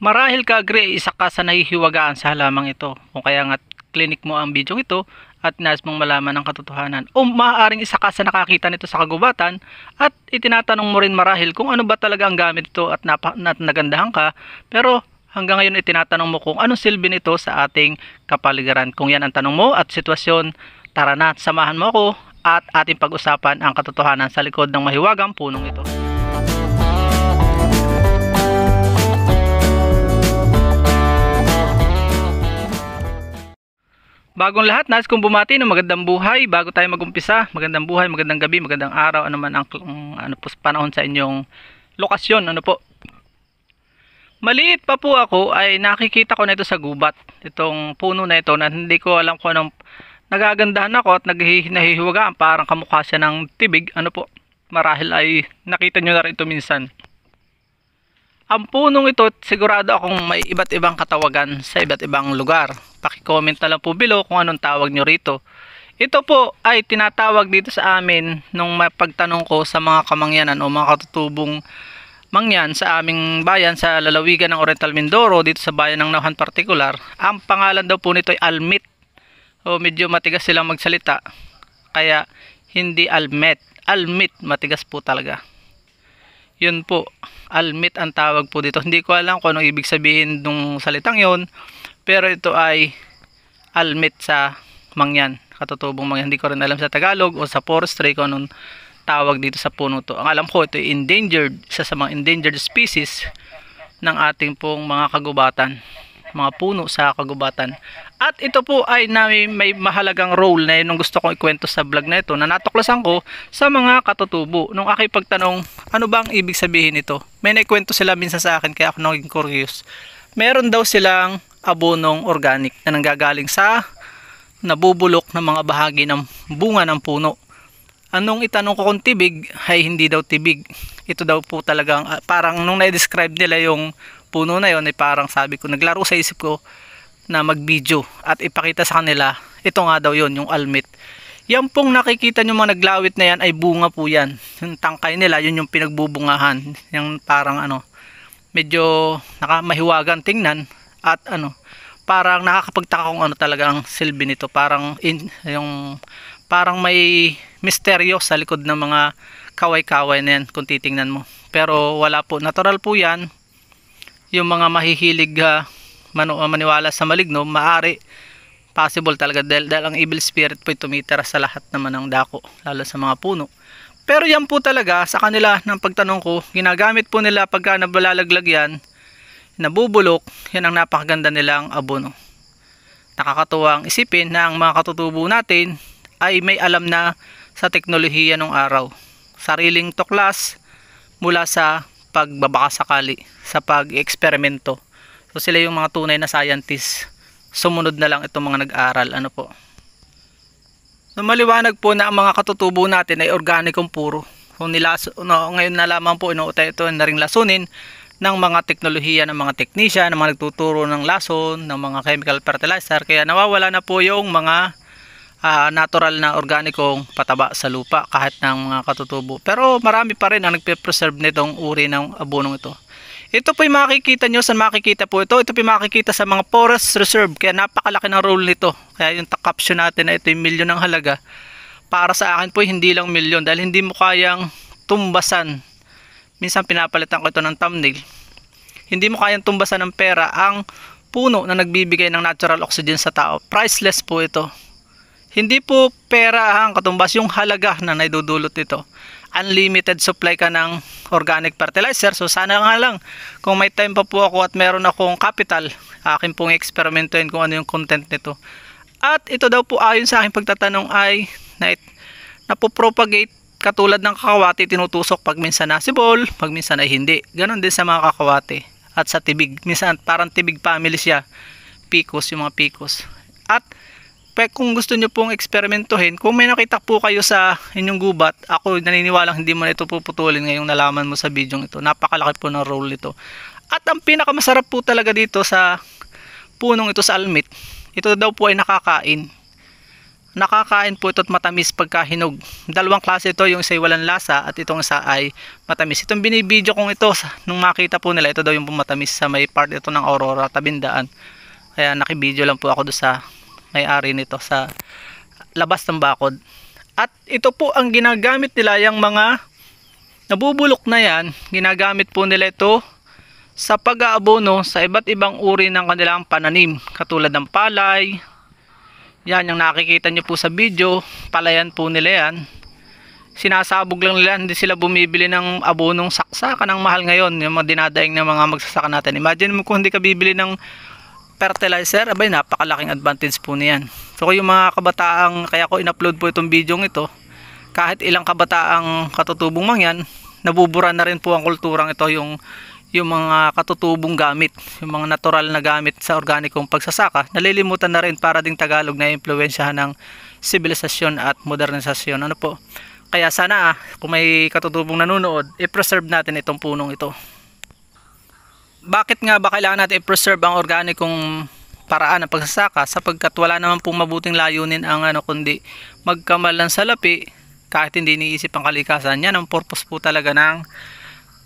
Marahil ka agree isa ka sa nahihiwagaan sa halamang ito kung kaya nga clinic mo ang video ito at nais mong malaman ang katotohanan o maaaring isa ka sa nakakita nito sa kagubatan at itinatanong mo rin marahil kung ano ba talaga ang gamit ito at, napa, at nagandahan ka pero hanggang ngayon itinatanong mo kung anong silbi nito sa ating kapaligiran kung yan ang tanong mo at sitwasyon tara na samahan mo ako at ating pag-usapan ang katotohanan sa likod ng mahiwagang punong ito Bagong lahat, nais kong bumati ng magandang buhay bago tayo magumpisa. Magandang buhay, magandang gabi, magandang araw, ano man ang um, ano po panahon sa inyong lokasyon, ano po. Maliit pa po ako ay nakikita ko nito sa gubat, itong puno na ito na hindi ko alam kung anong nagagandahan ako at naghihiwagaan parang kamukha siya ng tibig, ano po. Marahil ay nakita nyo na rin ito minsan. Ang punong ito, sigurado akong may iba't ibang katawagan sa iba't ibang lugar. Paki-comment na lang po below kung anong tawag nyo rito. Ito po ay tinatawag dito sa amin nung mapagtanong ko sa mga kamangyanan o mga katutubong mangyan sa aming bayan sa lalawigan ng Oriental Mindoro dito sa bayan ng Nauhan particular. Ang pangalan daw po nito ay Almit. O medyo matigas silang magsalita. Kaya hindi Almet. Almit matigas po talaga. Yun po almit ang tawag po dito. Hindi ko alam kung anong ibig sabihin ng salitang yon pero ito ay almit sa mangyan. Katutubong mangyan. Hindi ko rin alam sa Tagalog o sa forestry kung anong tawag dito sa puno to. Ang alam ko ito ay endangered, isa sa mga endangered species ng ating pong mga kagubatan mga puno sa kagubatan. At ito po ay may, may mahalagang role na yun gusto kong ikwento sa vlog na ito na natuklasan ko sa mga katutubo. Nung aking pagtanong, ano ba ang ibig sabihin nito? May naikwento sila minsan sa akin kaya ako naging curious. Meron daw silang abonong organic na nanggagaling sa nabubulok ng mga bahagi ng bunga ng puno. Anong itanong ko kung tibig ay hindi daw tibig ito daw po talagang uh, ah, parang nung na-describe nila yung puno na yon ay eh, parang sabi ko naglaro sa isip ko na mag-video at ipakita sa kanila ito nga daw yon yung almit yan pong nakikita nyo mga naglawit na yan ay bunga po yan yung tangkay nila yun yung pinagbubungahan yung parang ano medyo nakamahiwagan tingnan at ano parang nakakapagtaka kung ano talaga ang silbi nito parang in, yung parang may misteryo sa likod ng mga kaway-kaway na yan kung titingnan mo. Pero wala po. Natural po yan. Yung mga mahihilig uh, manu- ah, maniwala sa maligno, maari possible talaga dahil, dahil ang evil spirit po tumitira sa lahat naman ng dako, lalo sa mga puno. Pero yan po talaga sa kanila ng pagtanong ko, ginagamit po nila pagka nabalalaglag yan, nabubulok, yan ang napakaganda nilang abono. Nakakatuwang isipin na ang mga katutubo natin ay may alam na sa teknolohiya ng araw sariling tuklas mula sa pagbabakasakali, sa pag-eksperimento. So sila yung mga tunay na scientist. Sumunod na lang itong mga nag-aral. Ano po? So maliwanag po na ang mga katutubo natin ay organikong puro. Kung nilaso, no, ngayon na lamang po inuutay ito na ring lasunin ng mga teknolohiya ng mga teknisya, ng mga nagtuturo ng lason, ng mga chemical fertilizer. Kaya nawawala na po yung mga uh, natural na organikong pataba sa lupa kahit ng mga katutubo. Pero marami pa rin ang nagpe-preserve nitong uri ng abonong ito. Ito po yung makikita nyo, saan makikita po ito? Ito po yung makikita sa mga forest reserve, kaya napakalaki ng role nito. Kaya yung caption natin na ito yung milyon ng halaga, para sa akin po hindi lang milyon dahil hindi mo kayang tumbasan. Minsan pinapalitan ko ito ng thumbnail. Hindi mo kayang tumbasan ng pera ang puno na nagbibigay ng natural oxygen sa tao. Priceless po ito. Hindi po pera ang katumbas yung halaga na naidudulot nito. Unlimited supply ka ng organic fertilizer. So sana nga lang kung may time pa po ako at meron akong capital, akin pong eksperimentuhin kung ano yung content nito. At ito daw po ayon sa aking pagtatanong ay night na, propagate katulad ng kakawati tinutusok pag minsan na sibol, pag minsan ay hindi. Ganon din sa mga kakawati at sa tibig. Minsan parang tibig family siya. Picos, yung mga picos. At expect kung gusto nyo pong eksperimentuhin, kung may nakita po kayo sa inyong gubat, ako naniniwalang hindi mo na ito puputulin ngayong nalaman mo sa video ito. Napakalaki po ng role nito. At ang pinakamasarap po talaga dito sa punong ito sa almit, ito daw po ay nakakain. Nakakain po ito at matamis pagka hinog. Dalawang klase ito, yung isa ay walang lasa at itong isa ay matamis. Itong binibidyo kong ito, nung makita po nila, ito daw yung matamis sa may part ito ng Aurora, tabindaan. Kaya nakibideo lang po ako do sa may-ari nito sa labas ng bakod. At ito po ang ginagamit nila yung mga nabubulok na yan, ginagamit po nila ito sa pag-aabono sa iba't ibang uri ng kanilang pananim, katulad ng palay. Yan yung nakikita nyo po sa video, palayan po nila yan. Sinasabog lang nila, hindi sila bumibili ng abonong saksakan ng mahal ngayon, yung mga dinadaing ng mga magsasaka natin. Imagine mo kung hindi ka bibili ng fertilizer, abay napakalaking advantage po niyan. So yung mga kabataang, kaya ko in-upload po itong video ito, kahit ilang kabataang katutubong mang yan, nabubura na rin po ang kulturang ito yung yung mga katutubong gamit, yung mga natural na gamit sa organikong pagsasaka, nalilimutan na rin para ding Tagalog na impluensyahan ng sibilisasyon at modernisasyon. Ano po? Kaya sana ah, kung may katutubong nanonood, i-preserve natin itong punong ito bakit nga ba kailangan natin i-preserve ang organikong paraan ng pagsasaka sapagkat wala naman pong mabuting layunin ang ano kundi magkamal sa salapi kahit hindi iniisip ang kalikasan yan ang purpose po talaga ng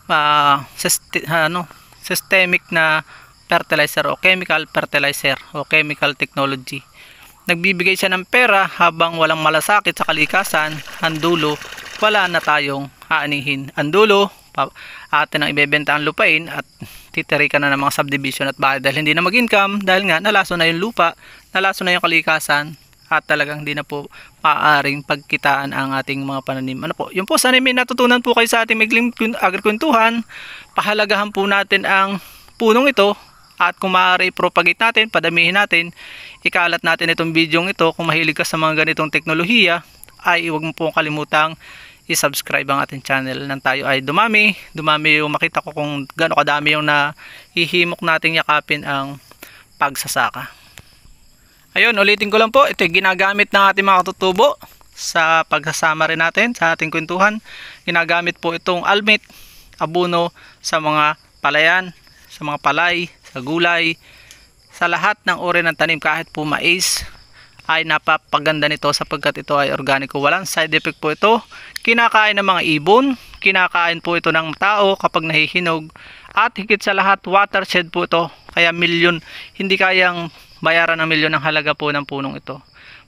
uh, ah, syste- ano, systemic na fertilizer o chemical fertilizer o chemical technology nagbibigay siya ng pera habang walang malasakit sa kalikasan ang dulo wala na tayong aanihin ang dulo atin ang ibebenta ang lupain at magtitiri ka na ng mga subdivision at bahay dahil hindi na mag-income dahil nga nalaso na yung lupa, nalaso na yung kalikasan at talagang hindi na po maaaring pagkitaan ang ating mga pananim. Ano po? Yung po sana may natutunan po kayo sa ating Migling Agrikwentuhan, pahalagahan po natin ang punong ito at kung maaari propagate natin, padamihin natin, ikalat natin itong video ito kung mahilig ka sa mga ganitong teknolohiya ay huwag mo po kalimutang i-subscribe ang ating channel nang tayo ay dumami. Dumami yung makita ko kung gano'ng kadami yung na nahihimok nating yakapin ang pagsasaka. Ayun, ulitin ko lang po. Ito yung ginagamit ng ating mga katutubo sa pagsasama rin natin sa ating kwentuhan. Ginagamit po itong almit, abono sa mga palayan, sa mga palay, sa gulay, sa lahat ng uri ng tanim kahit po mais, ay napapaganda nito sapagkat ito ay organiko. Walang side effect po ito. Kinakain ng mga ibon, kinakain po ito ng tao kapag nahihinog. At higit sa lahat, watershed po ito. Kaya milyon, hindi kayang bayaran ng milyon ang halaga po ng punong ito.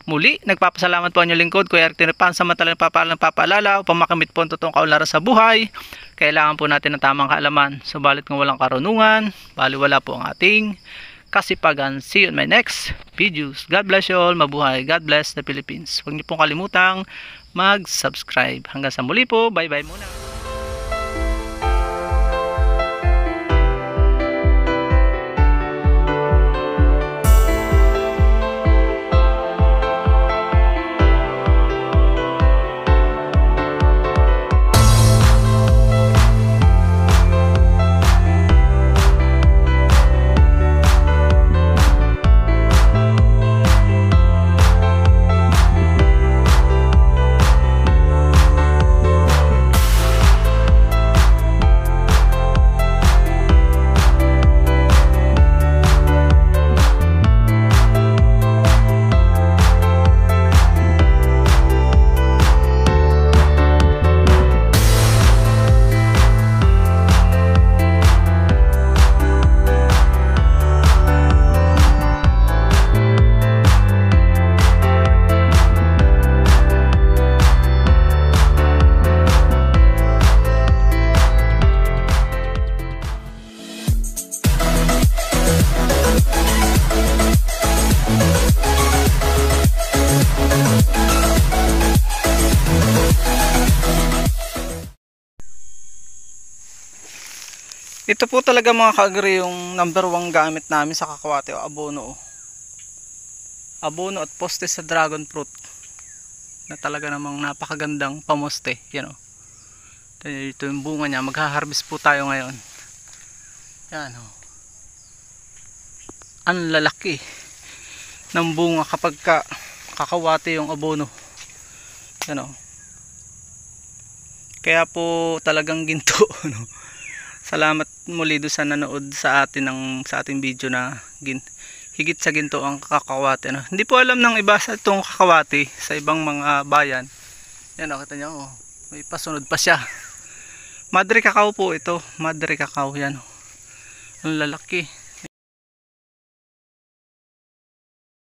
Muli, nagpapasalamat po ang inyong lingkod, Kuya Eric Tinapan, sa matalang papaalam ng papaalala upang makamit po ang totoong kaularan sa buhay. Kailangan po natin ng tamang kaalaman. Subalit kung walang karunungan, baliwala po ang ating kasipagan. See you in my next videos. God bless you all. Mabuhay. God bless the Philippines. Huwag niyo pong kalimutang mag-subscribe. Hanggang sa muli po. Bye-bye muna. Ito po talaga mga kaagri yung number 1 gamit namin sa kakawate o oh, abono. Oh. Abono at poste sa dragon fruit na talaga namang napakagandang pamoste. Yan o. Ito yung bunga niya. Magha-harvest po tayo ngayon. Yan o. Oh. Ang lalaki ng bunga kapag ka kakawate yung abono. Yan o. Kaya po talagang ginto. Ano? salamat muli do sa nanood sa atin ng sa ating video na gin, higit sa ginto ang kakawate no? Hindi po alam ng iba sa itong kakawate sa ibang mga bayan. Yan nakita oh, niyo oh, may pasunod pa siya. Madre kakao po ito, madre kakao yan. Oh. Ang lalaki.